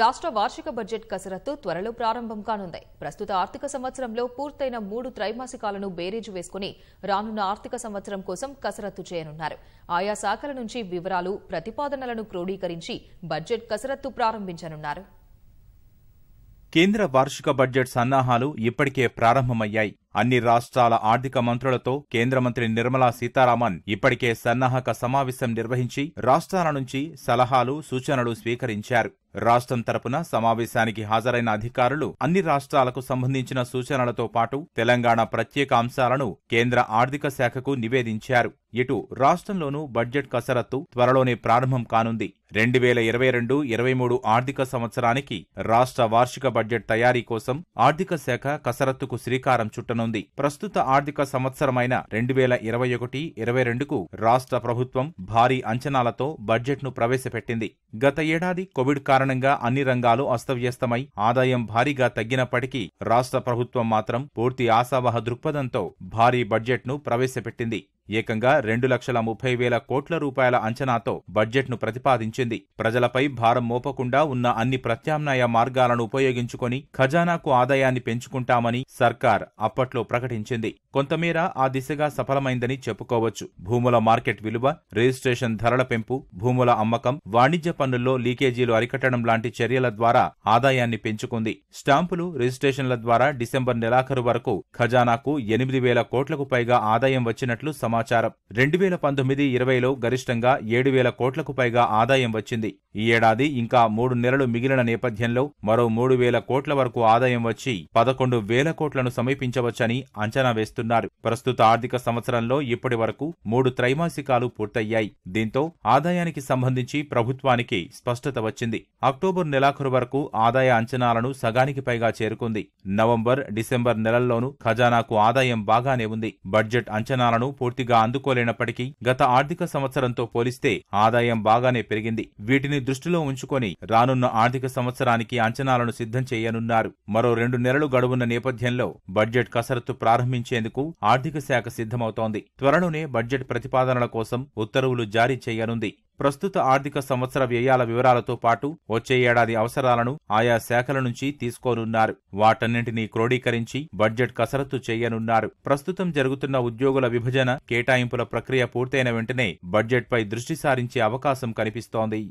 రాష్ట్ర వార్షిక బడ్జెట్ కసరత్తు త్వరలో ప్రారంభం కానుంది ప్రస్తుత ఆర్థిక సంవత్సరంలో పూర్తయిన మూడు త్రైమాసికాలను బేరీజు వేసుకుని రానున్న ఆర్థిక సంవత్సరం కోసం కసరత్తు చేయనున్నారు ఆయా శాఖల నుంచి వివరాలు ప్రతిపాదనలను క్రోడీకరించి బడ్జెట్ కసరత్తు ప్రారంభించనున్నారు కేంద్ర వార్షిక బడ్జెట్ సన్నాహాలు ఇప్పటికే ప్రారంభమయ్యాయి అన్ని రాష్ట్రాల ఆర్థిక మంత్రులతో కేంద్ర మంత్రి నిర్మలా సీతారామన్ ఇప్పటికే సన్నాహక సమావేశం నిర్వహించి రాష్ట్రాల నుంచి సలహాలు సూచనలు స్వీకరించారు రాష్ట్రం తరపున సమావేశానికి హాజరైన అధికారులు అన్ని రాష్ట్రాలకు సంబంధించిన సూచనలతో పాటు తెలంగాణ ప్రత్యేక అంశాలను కేంద్ర ఆర్థిక శాఖకు నివేదించారు ఇటు రాష్ట్రంలోనూ బడ్జెట్ కసరత్తు త్వరలోనే ప్రారంభం కానుంది రెండు వేల ఇరవై రెండు ఇరవై మూడు ఆర్థిక సంవత్సరానికి రాష్ట్ర వార్షిక బడ్జెట్ తయారీ కోసం ఆర్థిక శాఖ కసరత్తుకు శ్రీకారం చుట్టనుంది ప్రస్తుత ఆర్థిక సంవత్సరమైన రెండు వేల ఇరవై ఒకటి ఇరవై రెండుకు రాష్ట్ర ప్రభుత్వం భారీ అంచనాలతో బడ్జెట్ను ప్రవేశపెట్టింది గత ఏడాది కోవిడ్ కారణంగా అన్ని రంగాలు అస్తవ్యస్తమై ఆదాయం భారీగా తగ్గినప్పటికీ రాష్ట్ర ప్రభుత్వం మాత్రం పూర్తి ఆశావహ దృక్పథంతో భారీ బడ్జెట్ను ప్రవేశపెట్టింది ఏకంగా రెండు లక్షల ముప్పై వేల కోట్ల రూపాయల అంచనాతో బడ్జెట్ను ప్రతిపాదించింది ప్రజలపై భారం మోపకుండా ఉన్న అన్ని ప్రత్యామ్నాయ మార్గాలను ఉపయోగించుకొని ఖజానాకు ఆదాయాన్ని పెంచుకుంటామని సర్కార్ అప్పట్లో ప్రకటించింది కొంతమేర ఆ దిశగా సఫలమైందని చెప్పుకోవచ్చు భూముల మార్కెట్ విలువ రిజిస్ట్రేషన్ ధరల పెంపు భూముల అమ్మకం వాణిజ్య పన్నుల్లో లీకేజీలు అరికట్టడం లాంటి చర్యల ద్వారా ఆదాయాన్ని పెంచుకుంది స్టాంపులు రిజిస్ట్రేషన్ల ద్వారా డిసెంబర్ నెలాఖరు వరకు ఖజానాకు ఎనిమిది వేల కోట్లకు పైగా ఆదాయం వచ్చినట్లు సమాచారం సమాచారం రెండు వేల పంతొమ్మిది ఇరవైలో గరిష్టంగా ఏడు వేల కోట్లకు పైగా ఆదాయం వచ్చింది ఈ ఏడాది ఇంకా మూడు నెలలు మిగిలిన నేపథ్యంలో మరో మూడు వేల కోట్ల వరకు ఆదాయం వచ్చి పదకొండు వేల కోట్లను సమీపించవచ్చని అంచనా వేస్తున్నారు ప్రస్తుత ఆర్థిక సంవత్సరంలో ఇప్పటి వరకు మూడు త్రైమాసికాలు పూర్తయ్యాయి దీంతో ఆదాయానికి సంబంధించి ప్రభుత్వానికి స్పష్టత వచ్చింది అక్టోబర్ నెలాఖరు వరకు ఆదాయ అంచనాలను సగానికి పైగా చేరుకుంది నవంబర్ డిసెంబర్ నెలల్లోనూ ఖజానాకు ఆదాయం బాగానే ఉంది బడ్జెట్ అంచనాలను పూర్తిగా పూర్తిగా అందుకోలేనప్పటికీ గత ఆర్థిక సంవత్సరంతో పోలిస్తే ఆదాయం బాగానే పెరిగింది వీటిని దృష్టిలో ఉంచుకొని రానున్న ఆర్థిక సంవత్సరానికి అంచనాలను సిద్ధం చేయనున్నారు మరో రెండు నెలలు గడువున్న నేపథ్యంలో బడ్జెట్ కసరత్తు ప్రారంభించేందుకు ఆర్థిక శాఖ సిద్ధమవుతోంది త్వరలోనే బడ్జెట్ ప్రతిపాదనల కోసం ఉత్తర్వులు జారీ చేయనుంది ప్రస్తుత ఆర్థిక సంవత్సర వ్యయాల వివరాలతో పాటు వచ్చే ఏడాది అవసరాలను ఆయా శాఖల నుంచి తీసుకోనున్నారు వాటన్నింటినీ క్రోడీకరించి బడ్జెట్ కసరత్తు చేయనున్నారు ప్రస్తుతం జరుగుతున్న ఉద్యోగుల విభజన కేటాయింపుల ప్రక్రియ పూర్తయిన వెంటనే బడ్జెట్పై దృష్టి సారించే అవకాశం కనిపిస్తోంది